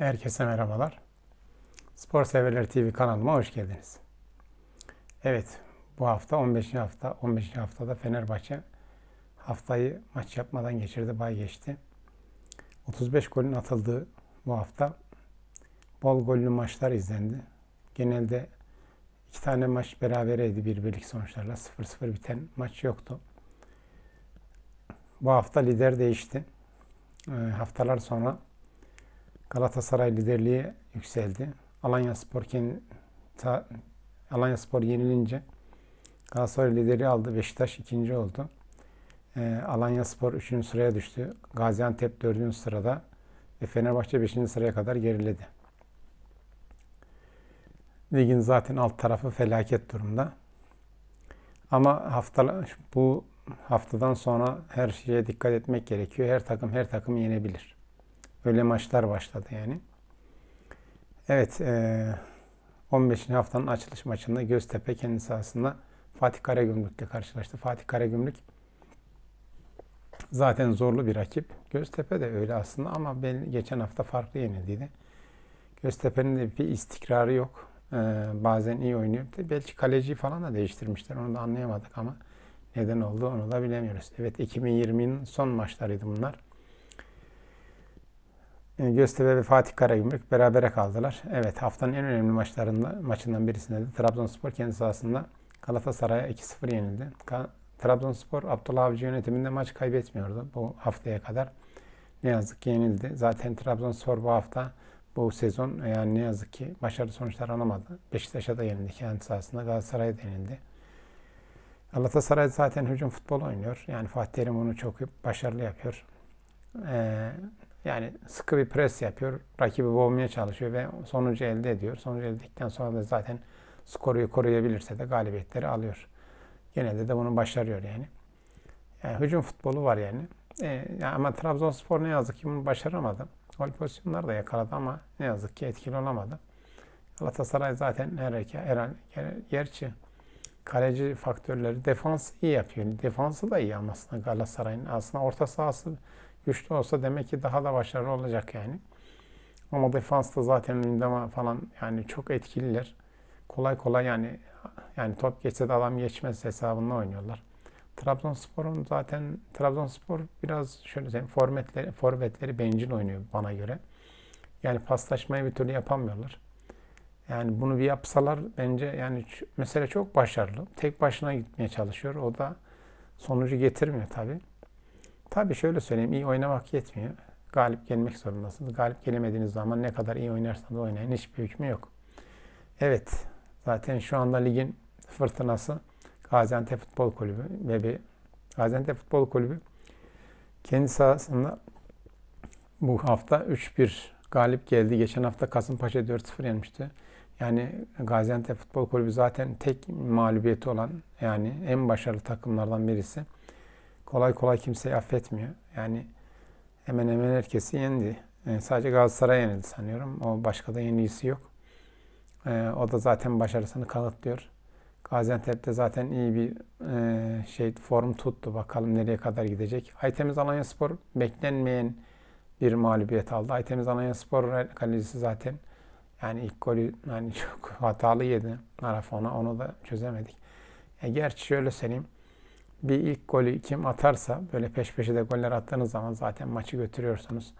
Herkese merhabalar. Spor Severler TV kanalıma hoş geldiniz. Evet, bu hafta 15. hafta. 15. haftada Fenerbahçe haftayı maç yapmadan geçirdi, bay geçti. 35 golün atıldığı bu hafta bol gollü maçlar izlendi. Genelde iki tane maç berabereydi birbirlik sonuçlarla. 0-0 biten maç yoktu. Bu hafta lider değişti. E, haftalar sonra Galatasaray liderliğe yükseldi. Alanya Spor, kendi, Alanya Spor yenilince Galatasaray lideri aldı. Beşiktaş ikinci oldu. Ee, Alanya Spor üçüncü sıraya düştü. Gaziantep dördüncü sırada ve Fenerbahçe beşinci sıraya kadar geriledi. Ligin zaten alt tarafı felaket durumda. Ama hafta, bu haftadan sonra her şeye dikkat etmek gerekiyor. Her takım her takımı yenebilir. Öyle maçlar başladı yani. Evet, 15. E, haftanın açılış maçında Göztepe kendi sahasında Fatih Karagümrük'le karşılaştı. Fatih Karagümrük zaten zorlu bir rakip. Göztepe de öyle aslında ama ben geçen hafta farklı yenildiydi. Göztepe'nin de bir istikrarı yok. E, bazen iyi oynuyor. belki kaleci falan da değiştirmişler. Onu da anlayamadık ama neden oldu onu da bilemiyoruz. Evet 2020'nin son maçlarıydı bunlar. Göztepe ve Fatih Karagümrük berabere kaldılar. Evet haftanın en önemli maçlarında maçından birisinde de Trabzonspor kendi sahasında Galatasaray'a 2-0 yenildi. Ka- Trabzonspor Abdullah Avcı yönetiminde maç kaybetmiyordu bu haftaya kadar. Ne yazık ki yenildi. Zaten Trabzonspor bu hafta bu sezon yani ne yazık ki başarılı sonuçlar alamadı. Beşiktaş'a da yenildi kendi sahasında. Galatasaray'a da yenildi. Galatasaray zaten hücum futbolu oynuyor. Yani Fatih Terim onu çok başarılı yapıyor. Ee, yani sıkı bir pres yapıyor. Rakibi boğmaya çalışıyor ve sonucu elde ediyor. Sonucu elde ettikten sonra da zaten skoru koruyabilirse de galibiyetleri alıyor. Genelde de bunu başarıyor yani. yani hücum futbolu var yani. E, ama Trabzonspor ne yazık ki bunu başaramadı. Gol pozisyonları da yakaladı ama ne yazık ki etkili olamadı. Galatasaray zaten her iki her, her, gerçi kaleci faktörleri defans iyi yapıyor. Defansı da iyi aslında Galatasaray'ın. Aslında orta sahası güçlü olsa demek ki daha da başarılı olacak yani. Ama da zaten Lindama falan yani çok etkililer. Kolay kolay yani yani top geçse de adam geçmez hesabında oynuyorlar. Trabzonspor'un zaten Trabzonspor biraz şöyle söyleyeyim forvetleri, forvetleri bencil oynuyor bana göre. Yani paslaşmayı bir türlü yapamıyorlar. Yani bunu bir yapsalar bence yani mesele çok başarılı. Tek başına gitmeye çalışıyor. O da sonucu getirmiyor tabii. Tabii şöyle söyleyeyim, iyi oynamak yetmiyor. Galip gelmek zorundasınız. Galip gelemediğiniz zaman ne kadar iyi oynarsanız oynayın hiçbir hükmü yok. Evet, zaten şu anda ligin fırtınası Gaziantep Futbol Kulübü ve bir Gaziantep Futbol Kulübü kendi sahasında bu hafta 3-1 galip geldi. Geçen hafta Kasımpaşa 4-0 yenmişti. Yani Gaziantep Futbol Kulübü zaten tek mağlubiyeti olan yani en başarılı takımlardan birisi kolay kolay kimseyi affetmiyor. Yani hemen hemen herkesi yendi. Yani sadece Galatasaray yenildi sanıyorum. O başka da yenilgisi yok. E, o da zaten başarısını kanıtlıyor. Gaziantep'te zaten iyi bir e, şey form tuttu. Bakalım nereye kadar gidecek. Aytemiz Spor beklenmeyen bir mağlubiyet aldı. Aytemiz Spor kalecisi zaten yani ilk golü yani çok hatalı yedi Marafon'a. Onu da çözemedik. E, gerçi şöyle söyleyeyim bir ilk golü kim atarsa böyle peş peşe de goller attığınız zaman zaten maçı götürüyorsunuz.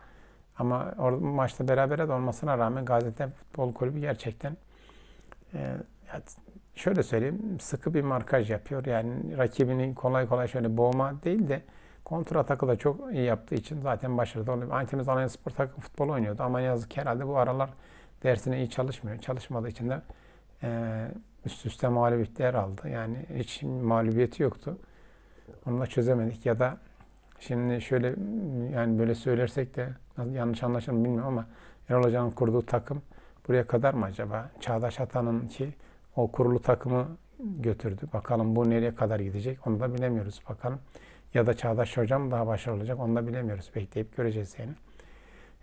Ama or- maçta berabere de olmasına rağmen Gaziantep Futbol Kulübü gerçekten e, şöyle söyleyeyim sıkı bir markaj yapıyor. Yani rakibini kolay kolay şöyle boğma değil de kontra atakı da çok iyi yaptığı için zaten başarılı oluyor. Antemiz Alanya Spor takım futbol oynuyordu ama yazık herhalde bu aralar dersine iyi çalışmıyor. Çalışmadığı için de e, üst üste mağlubiyetler aldı. Yani hiç mağlubiyeti yoktu. Onu da çözemedik ya da şimdi şöyle yani böyle söylersek de yanlış anlaşılır mı bilmiyorum ama Erol Hoca'nın kurduğu takım buraya kadar mı acaba? Çağdaş Atan'ın ki o kurulu takımı götürdü. Bakalım bu nereye kadar gidecek onu da bilemiyoruz bakalım. Ya da Çağdaş Hocam daha başarılı olacak onu da bilemiyoruz. Bekleyip göreceğiz yani.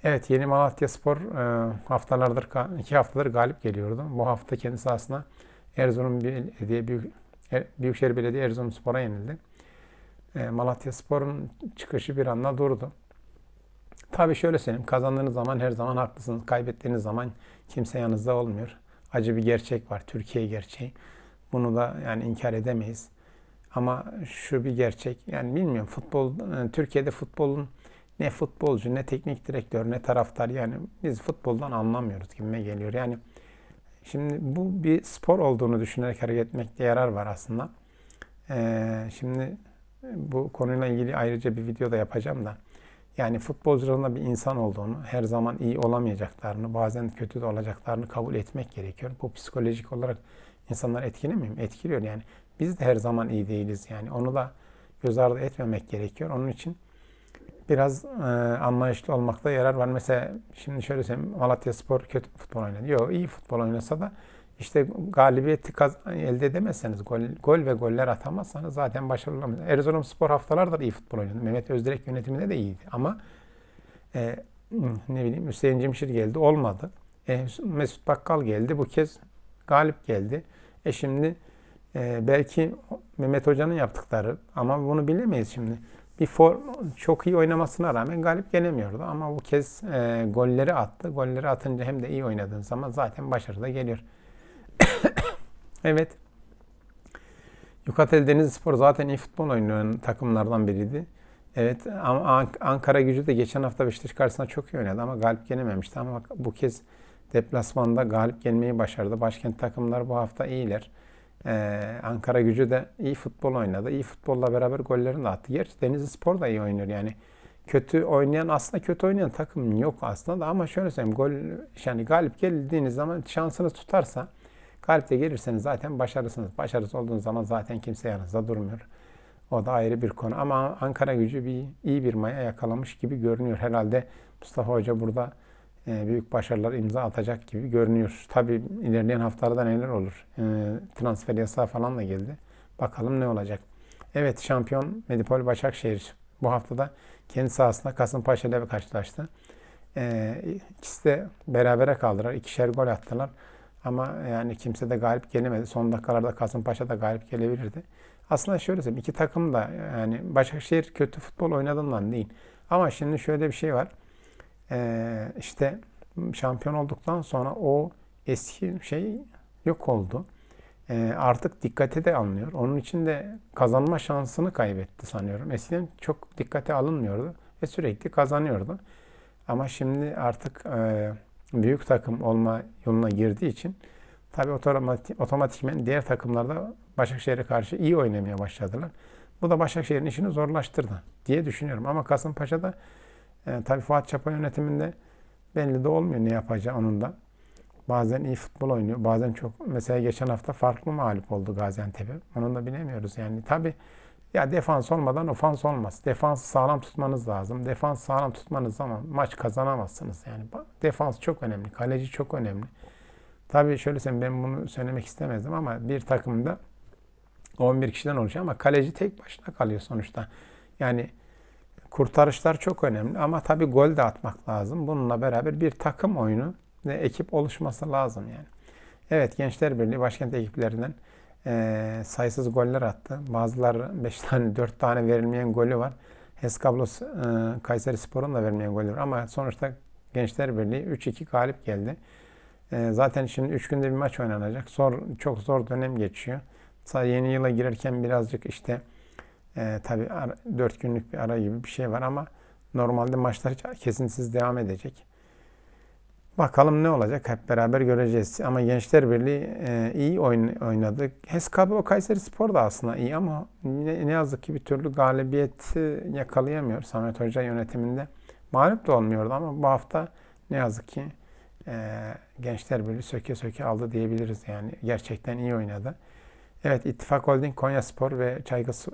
Evet yeni Malatya Spor e, haftalardır, iki haftadır galip geliyordu. Bu hafta kendisi aslında Erzurum Belediye, Büyük, Büyükşehir Belediye Erzurum Spor'a yenildi. E, Malatya Spor'un çıkışı bir anda durdu. Tabii şöyle söyleyeyim. Kazandığınız zaman her zaman haklısınız. Kaybettiğiniz zaman kimse yanınızda olmuyor. Acı bir gerçek var. Türkiye gerçeği. Bunu da yani inkar edemeyiz. Ama şu bir gerçek. Yani bilmiyorum futbol e, Türkiye'de futbolun ne futbolcu ne teknik direktör ne taraftar yani biz futboldan anlamıyoruz gibime geliyor. Yani şimdi bu bir spor olduğunu düşünerek hareket etmekte yarar var aslında. Ee, şimdi bu konuyla ilgili ayrıca bir video da yapacağım da. Yani futbolcuların da bir insan olduğunu, her zaman iyi olamayacaklarını, bazen kötü de olacaklarını kabul etmek gerekiyor. Bu psikolojik olarak insanlar etkilemiyor mu? Etkiliyor yani. Biz de her zaman iyi değiliz yani. Onu da göz ardı etmemek gerekiyor. Onun için biraz e, anlayışlı olmakta yarar var. Mesela şimdi şöyle söyleyeyim. Malatya Spor kötü futbol oynadı. Yok iyi futbol oynasa da işte galibiyeti elde edemezseniz, gol, gol ve goller atamazsanız zaten başarılı olamaz. Erzurum Spor haftalarda da iyi futbol oynadı. Mehmet Özdirek yönetiminde de iyiydi ama e, ne bileyim Hüseyin Cimşir geldi olmadı. E, Mesut Bakkal geldi bu kez galip geldi. E şimdi e, belki Mehmet Hoca'nın yaptıkları ama bunu bilemeyiz şimdi. Bir form çok iyi oynamasına rağmen galip gelemiyordu ama bu kez e, golleri attı. Golleri atınca hem de iyi oynadığın zaman zaten başarı da geliyor. evet. Yukatel Denizlispor zaten iyi futbol oynayan takımlardan biriydi. Evet ama Ankara gücü de geçen hafta Beşiktaş karşısında çok iyi oynadı ama galip gelememişti. Ama bu kez deplasmanda galip gelmeyi başardı. Başkent takımlar bu hafta iyiler. Ee, Ankara gücü de iyi futbol oynadı. İyi futbolla beraber gollerini de attı. Gerçi Denizli Spor da iyi oynuyor yani. Kötü oynayan aslında kötü oynayan takım yok aslında da ama şöyle söyleyeyim gol yani galip geldiğiniz zaman şansınız tutarsa Kalpte gelirseniz zaten başarısınız. Başarısız olduğunuz zaman zaten kimse yanınızda durmuyor. O da ayrı bir konu. Ama Ankara gücü bir iyi bir maya yakalamış gibi görünüyor. Herhalde Mustafa Hoca burada e, büyük başarılar imza atacak gibi görünüyor. Tabi ilerleyen haftalarda neler olur? E, transfer yasağı falan da geldi. Bakalım ne olacak? Evet şampiyon Medipol Başakşehir bu haftada kendi sahasında Kasımpaşa ile karşılaştı. E, ikisi de berabere kaldılar. İkişer gol attılar. Ama yani kimse de galip gelemedi. Son dakikalarda Kasımpaşa da galip gelebilirdi. Aslında şöyle söyleyeyim. iki takım da yani Başakşehir kötü futbol oynadığından değil. Ama şimdi şöyle bir şey var. Ee, işte şampiyon olduktan sonra o eski şey yok oldu. Ee, artık dikkate de alınıyor. Onun için de kazanma şansını kaybetti sanıyorum. Eskiden çok dikkate alınmıyordu ve sürekli kazanıyordu. Ama şimdi artık e, büyük takım olma yoluna girdiği için tabi otomatik, otomatikmen diğer takımlarda Başakşehir'e karşı iyi oynamaya başladılar. Bu da Başakşehir'in işini zorlaştırdı diye düşünüyorum. Ama Kasımpaşa'da e, tabi Fuat Çapa yönetiminde belli de olmuyor ne yapacağı onun da. Bazen iyi futbol oynuyor. Bazen çok mesela geçen hafta farklı mağlup oldu Gaziantep'e. Onu da bilemiyoruz. Yani tabii. Ya defans olmadan ofans olmaz. Defans sağlam tutmanız lazım. Defans sağlam tutmanız zaman maç kazanamazsınız. Yani defans çok önemli. Kaleci çok önemli. Tabii şöyle söyleyeyim ben bunu söylemek istemezdim ama bir takımda 11 kişiden oluşuyor ama kaleci tek başına kalıyor sonuçta. Yani kurtarışlar çok önemli ama tabii gol de atmak lazım. Bununla beraber bir takım oyunu ve ekip oluşması lazım yani. Evet Gençler Birliği başkent ekiplerinden e, sayısız goller attı. Bazılar 5 tane 4 tane verilmeyen golü var. Heskablos e, Kayseri Spor'un da verilmeyen golü var. Ama sonuçta Gençler Birliği 3-2 galip geldi. E, zaten şimdi 3 günde bir maç oynanacak. Zor, çok zor dönem geçiyor. Sadece yeni yıla girerken birazcık işte e, tabii 4 günlük bir ara gibi bir şey var ama normalde maçlar hiç kesintisiz devam edecek. Bakalım ne olacak hep beraber göreceğiz. Ama Gençler Birliği e, iyi oynadı. o Kayseri Spor da aslında iyi ama ne, ne yazık ki bir türlü galibiyeti yakalayamıyor Samet Hoca yönetiminde. Mağlup da olmuyordu ama bu hafta ne yazık ki e, Gençler Birliği söke söke aldı diyebiliriz. Yani gerçekten iyi oynadı. Evet İttifak Holding Konya Spor ve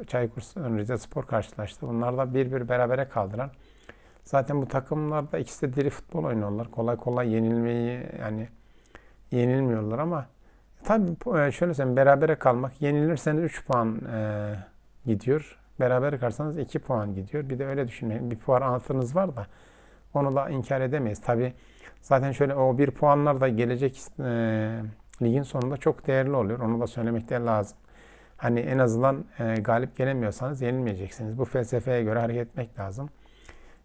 Çaykur Rize Spor karşılaştı. Bunlar da bir bir berabere kaldıran Zaten bu takımlarda ikisi de diri futbol oynuyorlar. Kolay kolay yenilmeyi yani yenilmiyorlar ama tabi e, şöyle sen berabere kalmak yenilirseniz 3 puan e, gidiyor. Beraber kalsanız 2 puan gidiyor. Bir de öyle düşünmeyin. Bir puan altınız var da onu da inkar edemeyiz. Tabi zaten şöyle o bir puanlar da gelecek e, ligin sonunda çok değerli oluyor. Onu da söylemek de lazım. Hani en azından e, galip gelemiyorsanız yenilmeyeceksiniz. Bu felsefeye göre hareket etmek lazım.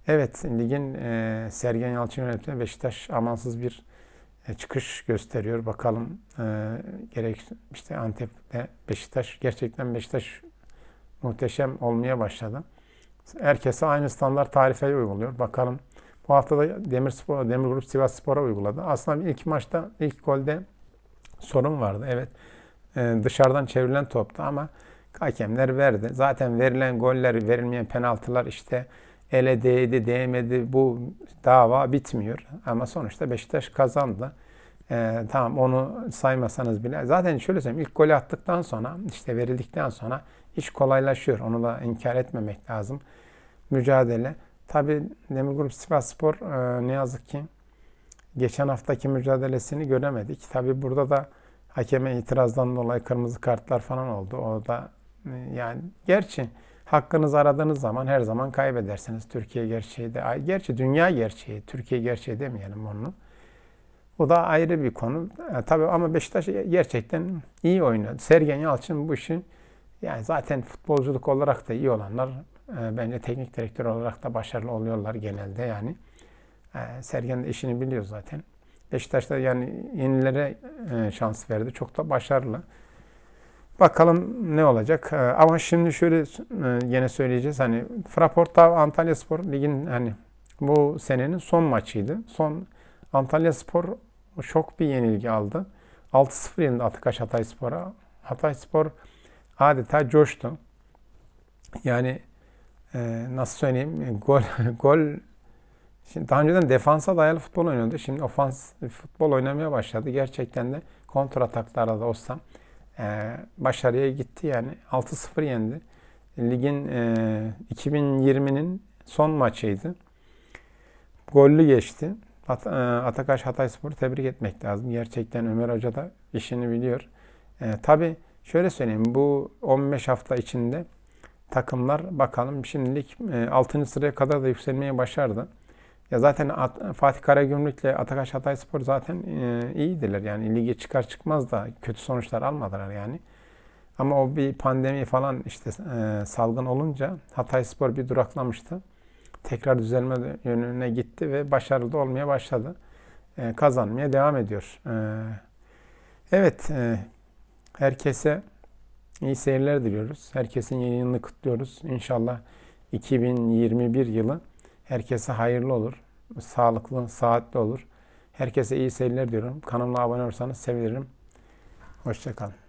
Evet, ligin e, Sergen Yalçın yönetimine Beşiktaş amansız bir e, çıkış gösteriyor. Bakalım e, gerek işte Antep'te Beşiktaş gerçekten Beşiktaş muhteşem olmaya başladı. Herkese aynı standart tarifeyi uyguluyor. Bakalım bu hafta da Demirspor, Demir Grup Sivas Spor'a uyguladı. Aslında ilk maçta ilk golde sorun vardı. Evet e, dışarıdan çevrilen toptu ama hakemler verdi. Zaten verilen goller, verilmeyen penaltılar işte ele değdi, değmedi bu dava bitmiyor. Ama sonuçta Beşiktaş kazandı. Ee, tamam onu saymasanız bile. Zaten şöyle söyleyeyim ilk golü attıktan sonra işte verildikten sonra iş kolaylaşıyor. Onu da inkar etmemek lazım. Mücadele. Tabi Demir Grup Sivas Spor e, ne yazık ki geçen haftaki mücadelesini göremedik. Tabi burada da hakeme itirazdan dolayı kırmızı kartlar falan oldu. O da e, yani gerçi hakkınızı aradığınız zaman her zaman kaybedersiniz. Türkiye gerçeği de, gerçi dünya gerçeği, Türkiye gerçeği demeyelim onu. Bu da ayrı bir konu. E, tabii ama Beşiktaş gerçekten iyi oynuyor. Sergen Yalçın bu işin yani zaten futbolculuk olarak da iyi olanlar e, bence teknik direktör olarak da başarılı oluyorlar genelde yani. E, Sergen de işini biliyor zaten. da yani yenilere e, şans verdi. Çok da başarılı. Bakalım ne olacak. Ee, ama şimdi şöyle yine e, söyleyeceğiz. Hani Fraport Antalya Spor Lig'in hani bu senenin son maçıydı. Son Antalya Spor şok bir yenilgi aldı. 6-0 yenildi Atakaş Hatay Spor'a. Hatay Spor adeta coştu. Yani e, nasıl söyleyeyim gol gol Şimdi daha önceden defansa dayalı futbol oynuyordu. Şimdi ofans futbol oynamaya başladı. Gerçekten de kontra ataklarda da olsam ee, başarıya gitti. Yani 6-0 yendi. Ligin 2020'nin e, son maçıydı. Gollü geçti. At, e, Atakaş Hatayspor'u tebrik etmek lazım. Gerçekten Ömer Hoca da işini biliyor. E, tabii şöyle söyleyeyim. Bu 15 hafta içinde takımlar bakalım şimdilik 6. E, sıraya kadar da yükselmeye başardı. Ya zaten At Fatih Karagümrük'le Atakaş Hatayspor zaten e, iyidiler. Yani lige çıkar çıkmaz da kötü sonuçlar almadılar yani. Ama o bir pandemi falan işte e, salgın olunca Hatayspor bir duraklamıştı. Tekrar düzelme yönüne gitti ve başarılı olmaya başladı. E, kazanmaya devam ediyor. E, evet, e, herkese iyi seyirler diliyoruz. Herkesin yeni yılını kutluyoruz. İnşallah 2021 yılı Herkese hayırlı olur. Sağlıklı, saatli olur. Herkese iyi seyirler diyorum. Kanalıma abone olursanız sevinirim. Hoşçakalın.